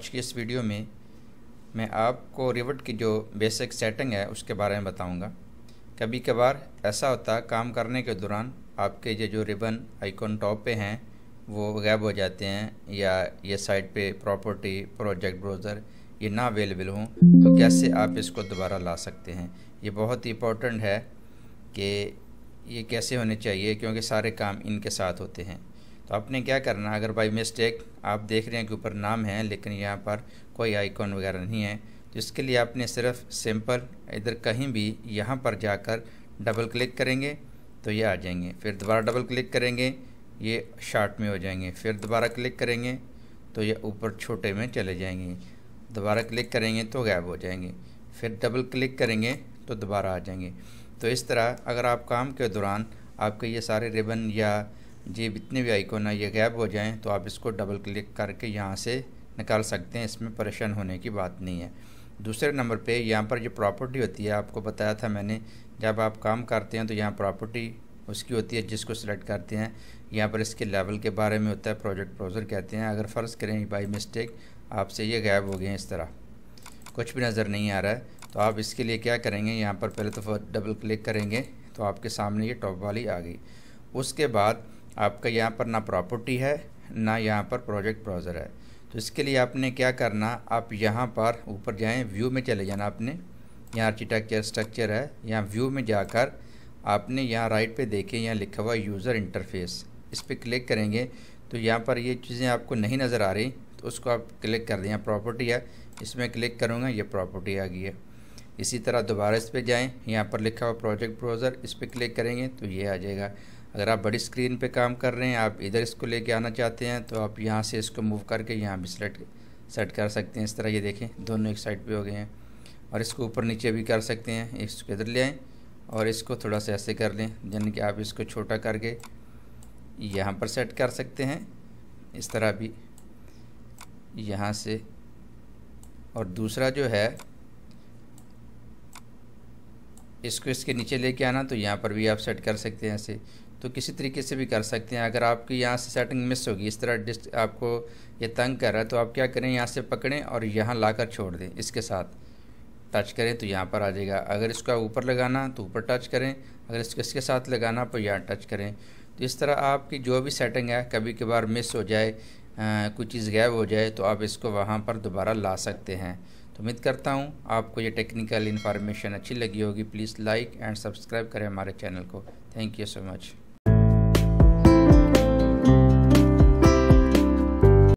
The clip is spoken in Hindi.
आज की इस वीडियो में मैं आपको रिवट की जो बेसिक सेटिंग है उसके बारे में बताऊंगा कभी कभार ऐसा होता है काम करने के दौरान आपके ये जो रिबन आइकॉन टॉप पे हैं वो गैब हो जाते हैं या ये साइट पे प्रॉपर्टी प्रोजेक्ट ब्रोज़र ये ना अवेलेबल हों तो कैसे आप इसको दोबारा ला सकते हैं ये बहुत ही है कि ये कैसे होने चाहिए क्योंकि सारे काम इनके साथ होते हैं तो आपने क्या करना अगर बाई मिस्टेक आप देख रहे हैं कि ऊपर नाम है लेकिन यहाँ पर कोई आइकॉन वगैरह नहीं है तो इसके लिए आपने सिर्फ सिंपल इधर कहीं भी यहाँ पर जाकर डबल क्लिक करेंगे तो ये आ जाएंगे फिर दोबारा डबल क्लिक करेंगे ये शार्ट में हो जाएंगे फिर दोबारा क्लिक करेंगे तो ये ऊपर छोटे में चले जाएंगे दोबारा क्लिक करेंगे तो गायब हो जाएंगे फिर डबल क्लिक करेंगे तो दोबारा आ जाएंगे तो इस तरह अगर आप काम के दौरान आपके ये सारे रिबन या ये जितने भी आइकॉन है ये गैप हो जाएँ तो आप इसको डबल क्लिक करके यहाँ से निकाल सकते हैं इसमें परेशान होने की बात नहीं है दूसरे नंबर पे यहाँ पर जो प्रॉपर्टी होती है आपको बताया था मैंने जब आप काम करते हैं तो यहाँ प्रॉपर्टी उसकी होती है जिसको सिलेक्ट करते हैं यहाँ पर इसके लेवल के बारे में होता है प्रोजेक्ट प्रोज़र कहते हैं अगर फ़र्ज़ करें बाई मिस्टेक आपसे ये गायब हो गए हैं इस तरह कुछ भी नज़र नहीं आ रहा है तो आप इसके लिए क्या करेंगे यहाँ पर पहले तो डबल क्लिक करेंगे तो आपके सामने ये टॉप वाली आ गई उसके बाद आपका यहाँ पर ना प्रॉपर्टी है ना यहाँ पर प्रोजेक्ट ब्राउज़र है तो इसके लिए आपने क्या करना आप यहाँ पर ऊपर जाएँ व्यू में चले जाना आपने यहाँ आर्किटेक्चर स्ट्रक्चर है यहाँ व्यू में जाकर आपने यहाँ राइट पे देखे यहाँ लिखा हुआ यूज़र इंटरफेस इस पर क्लिक करेंगे तो यहाँ पर ये चीज़ें आपको नहीं नज़र आ रही तो उसको आप क्लिक कर दें यहाँ प्रॉपर्टी है इसमें क्लिक करूँगा ये प्रॉपर्टी आ गई है इसी तरह दोबारा इस पर जाएँ यहाँ पर लिखा हुआ प्रोजेक्ट ब्राउज़र इस पर क्लिक करेंगे तो ये आ जाएगा अगर आप बड़ी स्क्रीन पे काम कर रहे हैं आप इधर इसको लेके आना चाहते हैं तो आप यहाँ से इसको मूव करके यहाँ भी सेलेक्ट सेट कर सकते हैं इस तरह ये देखें दोनों एक साइड पे हो गए हैं और इसको ऊपर नीचे भी कर सकते हैं इसको इधर ले आएँ और इसको थोड़ा सा ऐसे कर लें यानी कि आप इसको छोटा करके यहाँ पर सेट कर सकते हैं इस तरह भी यहाँ से और दूसरा जो है इसको इसके नीचे लेके आना तो यहाँ पर भी आप सेट कर सकते हैं ऐसे तो किसी तरीके से भी कर सकते हैं अगर आपकी यहाँ से सेटिंग मिस होगी इस तरह डिस्क आपको ये तंग कर रहा है तो आप क्या करें यहाँ से पकड़ें और यहाँ ला कर छोड़ दें इसके साथ टच करें तो यहाँ पर आ जाएगा अगर इसका ऊपर लगाना तो ऊपर टच करें अगर इसको इसके साथ लगाना तो यहाँ टच करें तो इस तरह आपकी जो भी सेटिंग है कभी कभार मिस हो जाए कोई चीज़ गायब हो जाए तो आप इसको वहाँ पर दोबारा ला सकते हैं तो उम्मीद करता हूँ आपको ये टेक्निकल इन्फॉर्मेशन अच्छी लगी होगी प्लीज़ लाइक एंड सब्सक्राइब करें हमारे चैनल को थैंक यू सो मच